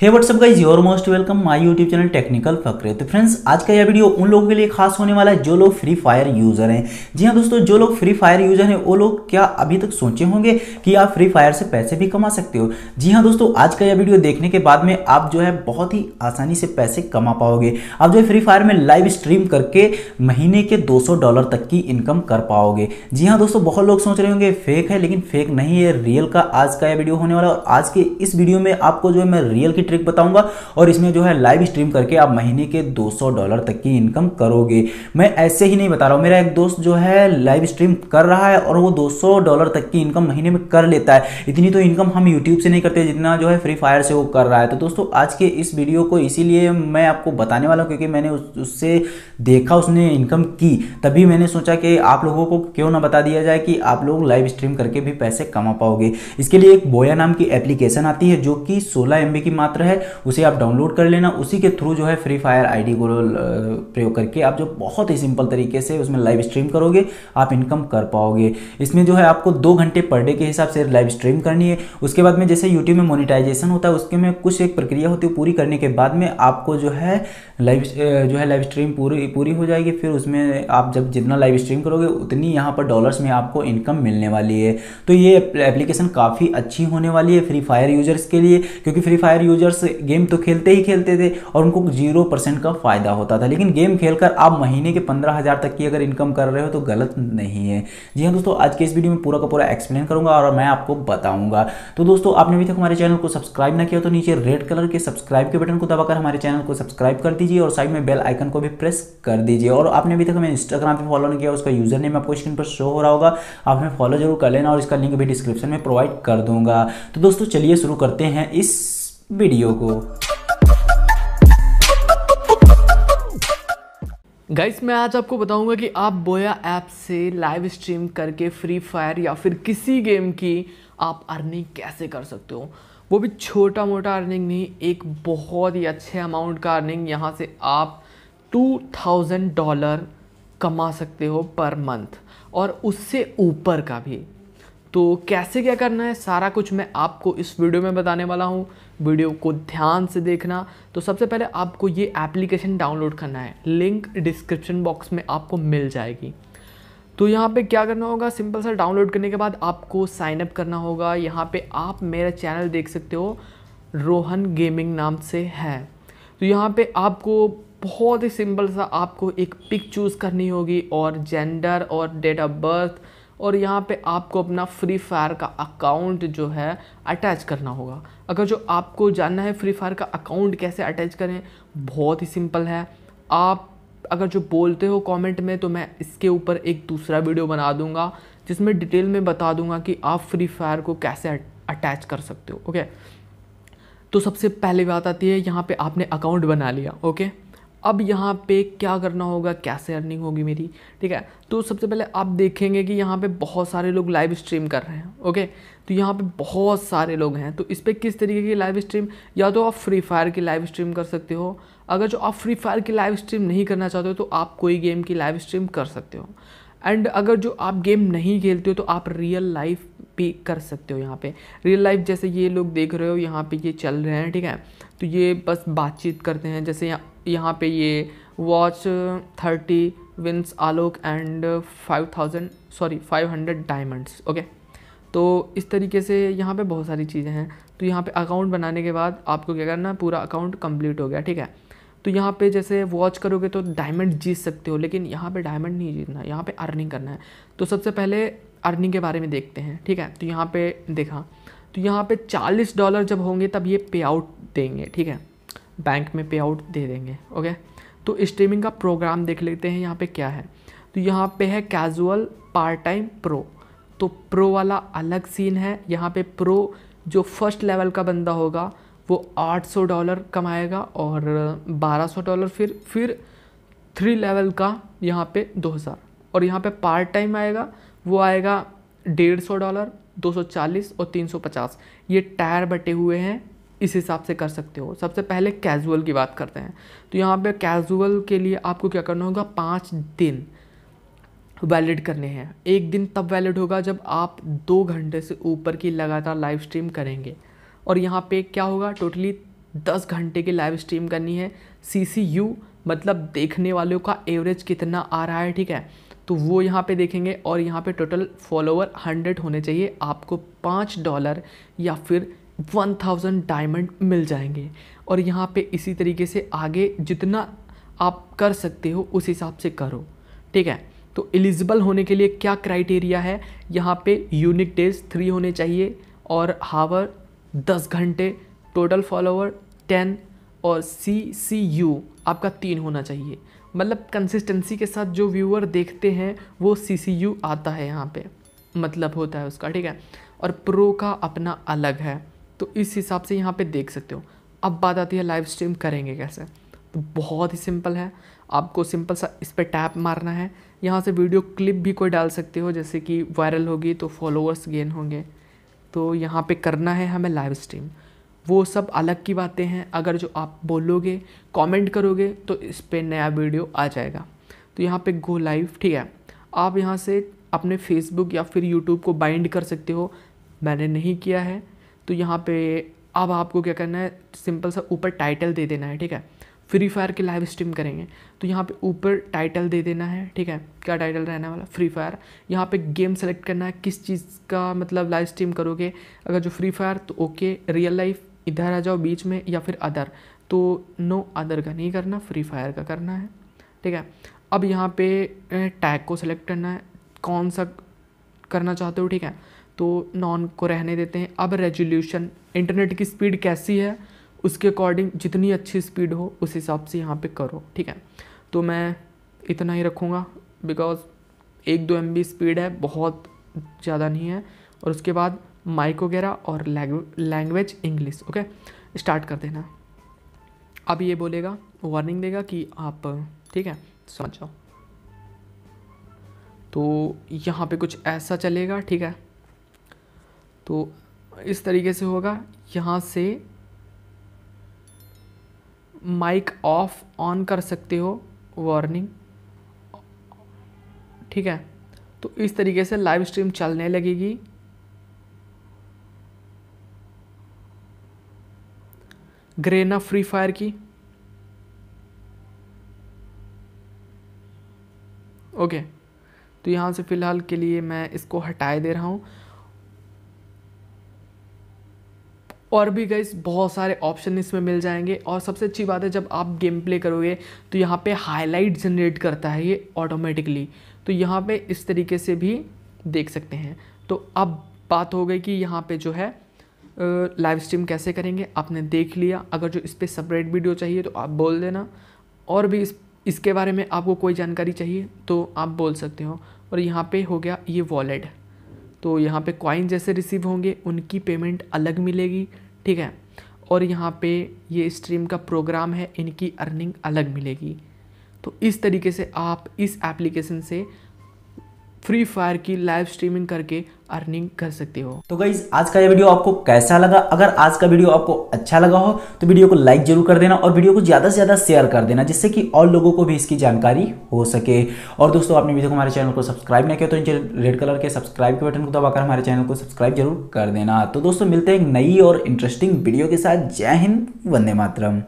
hey what's up guys your most welcome my YouTube channel technical फकरे तो friends आज का यह वीडियो उन लोगों के लिए खास होने वाला है जो लोग फ्री फायर यूज़र हैं जी हाँ दोस्तों जो लोग फ्री फायर यूज़र हैं वो लोग क्या अभी तक सोचे होंगे कि आप फ्री फायर से पैसे भी कमा सकते हो जी हाँ दोस्तों आज का यह वीडियो देखने के बाद में आप जो है बहुत ही आसानी से पैसे कमा पाओगे आप जो है फ्री फायर में लाइव स्ट्रीम करके महीने के दो डॉलर तक की इनकम कर पाओगे जी हाँ दोस्तों बहुत लोग सोच रहे होंगे फेक है लेकिन फेक नहीं है रियल का आज का यह वीडियो होने वाला और आज के इस वीडियो में आपको जो है मैं रियल की ट्रिक बताऊंगा और इसमें जो है लाइव स्ट्रीम करके आप महीने के 200 डॉलर तक की इनकम करोगे मैं ऐसे ही नहीं बता रहा हूँ मेरा एक दोस्त जो है लाइव स्ट्रीम कर रहा है और वो 200 डॉलर तक की इनकम महीने में कर लेता है इतनी तो इनकम हम यूट्यूब से नहीं करते जितना जो है फ्री फायर से वो कर रहा है तो दोस्तों आज के इस वीडियो को इसीलिए मैं आपको बताने वाला हूँ क्योंकि मैंने उससे देखा उसने इनकम की तभी मैंने सोचा कि आप लोगों को क्यों ना बता दिया जाए कि आप लोग लाइव स्ट्रीम करके भी पैसे कमा पाओगे इसके लिए एक बोया नाम की एप्लीकेशन आती है जो कि सोलह एम की मात्र मात्र है उसे आप डाउनलोड कर लेना उसी के थ्रू जो है फ्री फायर आई को प्रयोग करके आप जो बहुत ही सिंपल तरीके से उसमें लाइव स्ट्रीम करोगे आप इनकम कर पाओगे इसमें जो है आपको दो घंटे पर डे के हिसाब से लाइव स्ट्रीम करनी है उसके बाद में जैसे यूट्यूब में मोनिटाइजेशन होता है उसके में कुछ एक प्रक्रिया होती है पूरी करने के बाद में आपको जो है लाइव जो है लाइव स्ट्रीम पूरी पूरी हो जाएगी फिर उसमें आप जब जितना लाइव स्ट्रीम करोगे उतनी यहाँ पर डॉलर्स में आपको इनकम मिलने वाली है तो ये एप्लीकेशन काफ़ी अच्छी होने वाली है फ्री फायर यूजर्स के लिए क्योंकि free fire user users game तो खेलते ही खेलते थे और उनको जीरो परसेंट का फ़ायदा होता था लेकिन गेम खेलकर आप महीने के पंद्रह हज़ार तक की अगर इनकम कर रहे हो तो गलत नहीं है जी हाँ दोस्तों आज के इस वीडियो में पूरा का पूरा एक्सप्लेन करूंगा और मैं आपको बताऊंगा तो दोस्तों आपने अभी तक हमारे चैनल को सब्सक्राइब ना किया तो नीचे रेड कलर के सब्सक्राइब के बटन को दबाकर हमारे चैनल को सब्सक्राइब कर दीजिए और साइड में बेल आइकन को भी प्रेस कर दीजिए और आपने अभी तक हमें इंस्टाग्राम पर फॉलो नहीं किया उसका यूजर नेम आपको स्क्रीन पर शो हो रहा होगा आप हमें फॉलो जरूर कर लेना और इसका लिंक भी डिस्क्रिप्शन में प्रोवाइड कर दूंगा तो दोस्तों चलिए शुरू करते हैं इस वीडियो को गाइस मैं आज आपको बताऊंगा कि आप बोया ऐप से लाइव स्ट्रीम करके फ्री फायर या फिर किसी गेम की आप अर्निंग कैसे कर सकते हो वो भी छोटा मोटा अर्निंग नहीं एक बहुत ही अच्छे अमाउंट का अर्निंग यहाँ से आप टू थाउजेंड डॉलर कमा सकते हो पर मंथ और उससे ऊपर का भी तो कैसे क्या करना है सारा कुछ मैं आपको इस वीडियो में बताने वाला हूँ वीडियो को ध्यान से देखना तो सबसे पहले आपको ये एप्लीकेशन डाउनलोड करना है लिंक डिस्क्रिप्शन बॉक्स में आपको मिल जाएगी तो यहाँ पे क्या करना होगा सिंपल सा डाउनलोड करने के बाद आपको साइनअप करना होगा यहाँ पे आप मेरा चैनल देख सकते हो रोहन गेमिंग नाम से है तो यहाँ पे आपको बहुत ही सिंपल सा आपको एक पिक चूज़ करनी होगी और जेंडर और डेट ऑफ बर्थ और यहाँ पे आपको अपना फ्री फायर का अकाउंट जो है अटैच करना होगा अगर जो आपको जानना है फ्री फायर का अकाउंट कैसे अटैच करें बहुत ही सिंपल है आप अगर जो बोलते हो कमेंट में तो मैं इसके ऊपर एक दूसरा वीडियो बना दूंगा जिसमें डिटेल में बता दूंगा कि आप फ्री फायर को कैसे अटैच कर सकते हो ओके तो सबसे पहली बात आती है यहाँ पे आपने अकाउंट बना लिया ओके अब यहाँ पे क्या करना होगा कैसे अर्निंग होगी मेरी ठीक है तो सबसे पहले आप देखेंगे कि यहाँ पे बहुत सारे लोग लाइव स्ट्रीम कर रहे हैं ओके तो यहाँ पे बहुत सारे लोग हैं तो इस पर किस तरीके की लाइव स्ट्रीम या तो आप फ्री फायर की लाइव स्ट्रीम कर सकते हो अगर जो आप फ्री फायर की लाइव स्ट्रीम नहीं करना चाहते हो तो आप कोई गेम की लाइव स्ट्रीम कर सकते हो एंड अगर जो आप गेम नहीं खेलते हो तो आप रियल लाइफ भी कर सकते हो यहाँ पे रियल लाइफ जैसे ये लोग देख रहे हो यहाँ पे ये चल रहे हैं ठीक है तो ये बस बातचीत करते हैं जैसे यहाँ यहाँ पे ये watch thirty wins Alok and five thousand sorry five hundred diamonds okay तो इस तरीके से यहाँ पे बहुत सारी चीज़ें हैं तो यहाँ पे अकाउंट बनाने के बाद आपको क्या करना पूरा अकाउंट कंप्लीट हो गया ठीक है तो यहाँ पे जैसे वॉच करोगे तो डायमंड जीत सकते हो लेकिन यहाँ पे डायमंड नहीं जीतना यहाँ पे अर्निंग करना है तो सबसे पहले अर्निंग के बारे में देखते हैं ठीक है तो यहाँ पे देखा तो यहाँ पे चालीस डॉलर जब होंगे तब ये पे आउट देंगे ठीक है बैंक में पे आउट दे देंगे ओके तो स्ट्रीमिंग का प्रोग्राम देख लेते हैं यहाँ पे क्या है तो यहाँ पे है कैजुअल पार्ट टाइम प्रो तो प्रो वाला अलग सीन है यहाँ पे प्रो जो फर्स्ट लेवल का बंदा होगा वो 800 डॉलर कमाएगा और 1200 डॉलर फिर फिर थ्री लेवल का यहाँ पे 2000 और यहाँ पे पार्ट टाइम आएगा वो आएगा डेढ़ सौ डॉलर 240 और 350 ये टायर बटे हुए हैं इस हिसाब से कर सकते हो सबसे पहले कैजुअल की बात करते हैं तो यहाँ पे कैजुअल के लिए आपको क्या करना होगा पाँच दिन वैलिड करने हैं एक दिन तब वैलिड होगा जब आप दो घंटे से ऊपर की लगातार लाइव स्ट्रीम करेंगे और यहाँ पे क्या होगा टोटली दस घंटे की लाइव स्ट्रीम करनी है सी मतलब देखने वालों का एवरेज कितना आ रहा है ठीक है तो वो यहाँ पे देखेंगे और यहाँ पे टोटल फॉलोवर हंड्रेड होने चाहिए आपको पाँच डॉलर या फिर वन थाउजेंड डायमंड मिल जाएंगे और यहाँ पे इसी तरीके से आगे जितना आप कर सकते हो उस हिसाब से करो ठीक है तो एलिजिबल होने के लिए क्या क्राइटेरिया है यहाँ पे यूनिक डेज थ्री होने चाहिए और हावर दस घंटे टोटल फॉलोवर टेन और सी सी यू आपका तीन होना चाहिए मतलब कंसिस्टेंसी के साथ जो व्यूअर देखते हैं वो सी सी यू आता है यहाँ पे मतलब होता है उसका ठीक है और प्रो का अपना अलग है तो इस हिसाब से यहाँ पे देख सकते हो अब बात आती है लाइव स्ट्रीम करेंगे कैसे तो बहुत ही सिंपल है आपको सिंपल सा इस पर टैप मारना है यहाँ से वीडियो क्लिप भी कोई डाल सकते हो जैसे कि वायरल होगी तो फॉलोअर्स गेन होंगे तो यहाँ पे करना है हमें लाइव स्ट्रीम वो सब अलग की बातें हैं अगर जो आप बोलोगे कमेंट करोगे तो इस पर नया वीडियो आ जाएगा तो यहाँ पे गो लाइव ठीक है आप यहाँ से अपने फेसबुक या फिर यूट्यूब को बाइंड कर सकते हो मैंने नहीं किया है तो यहाँ पे अब आपको क्या करना है सिंपल सा ऊपर टाइटल दे देना है ठीक है फ्री फायर की लाइव स्ट्रीम करेंगे तो यहाँ पे ऊपर टाइटल दे देना है ठीक है क्या टाइटल रहने वाला फ्री फायर यहाँ पे गेम सेलेक्ट करना है किस चीज़ का मतलब लाइव स्ट्रीम करोगे अगर जो फ्री फायर तो ओके रियल लाइफ इधर आ जाओ बीच में या फिर अदर तो नो अदर का नहीं करना फ्री फायर का करना है ठीक है अब यहाँ पे टैग को सेलेक्ट करना है कौन सा करना चाहते हो ठीक है तो नॉन को रहने देते हैं अब रेजोल्यूशन इंटरनेट की स्पीड कैसी है उसके अकॉर्डिंग जितनी अच्छी स्पीड हो उस हिसाब से यहाँ पे करो ठीक है तो मैं इतना ही रखूँगा बिकॉज एक दो एम स्पीड है बहुत ज़्यादा नहीं है और उसके बाद माइक वगैरह और लैंग्वेज इंग्लिश ओके स्टार्ट कर देना अब ये बोलेगा वार्निंग देगा कि आप ठीक है समझ जाओ तो यहाँ पे कुछ ऐसा चलेगा ठीक है तो इस तरीके से होगा यहाँ से माइक ऑफ ऑन कर सकते हो वार्निंग ठीक है तो इस तरीके से लाइव स्ट्रीम चलने लगेगी ग्रेना फ्री फायर की ओके तो यहाँ से फ़िलहाल के लिए मैं इसको हटाए दे रहा हूँ और भी गई बहुत सारे ऑप्शन इसमें मिल जाएंगे और सबसे अच्छी बात है जब आप गेम प्ले करोगे तो यहाँ पे हाईलाइट जनरेट करता है ये ऑटोमेटिकली तो यहाँ पे इस तरीके से भी देख सकते हैं तो अब बात हो गई कि यहाँ पे जो है लाइव स्ट्रीम कैसे करेंगे आपने देख लिया अगर जो इस पर सपरेट वीडियो चाहिए तो आप बोल देना और भी इस इसके बारे में आपको कोई जानकारी चाहिए तो आप बोल सकते हो और यहाँ पर हो गया ये वॉलेट तो यहाँ पे कॉइन जैसे रिसीव होंगे उनकी पेमेंट अलग मिलेगी ठीक है और यहाँ पे ये स्ट्रीम का प्रोग्राम है इनकी अर्निंग अलग मिलेगी तो इस तरीके से आप इस एप्लीकेशन से फ्री फायर की लाइव स्ट्रीमिंग करके अर्निंग कर सकते हो तो गाइज आज का ये वीडियो आपको कैसा लगा अगर आज का वीडियो आपको अच्छा लगा हो तो वीडियो को लाइक जरूर कर देना और वीडियो को ज़्यादा से ज़्यादा शेयर कर देना जिससे कि और लोगों को भी इसकी जानकारी हो सके और दोस्तों आपने वीडियो को हमारे चैनल को सब्सक्राइब नहीं किया तो नीचे रेड कलर के सब्सक्राइब के बटन को दबाकर हमारे चैनल को सब्सक्राइब जरूर कर देना तो दोस्तों मिलते हैं एक नई और इंटरेस्टिंग वीडियो के साथ जय हिंद वंदे मातरम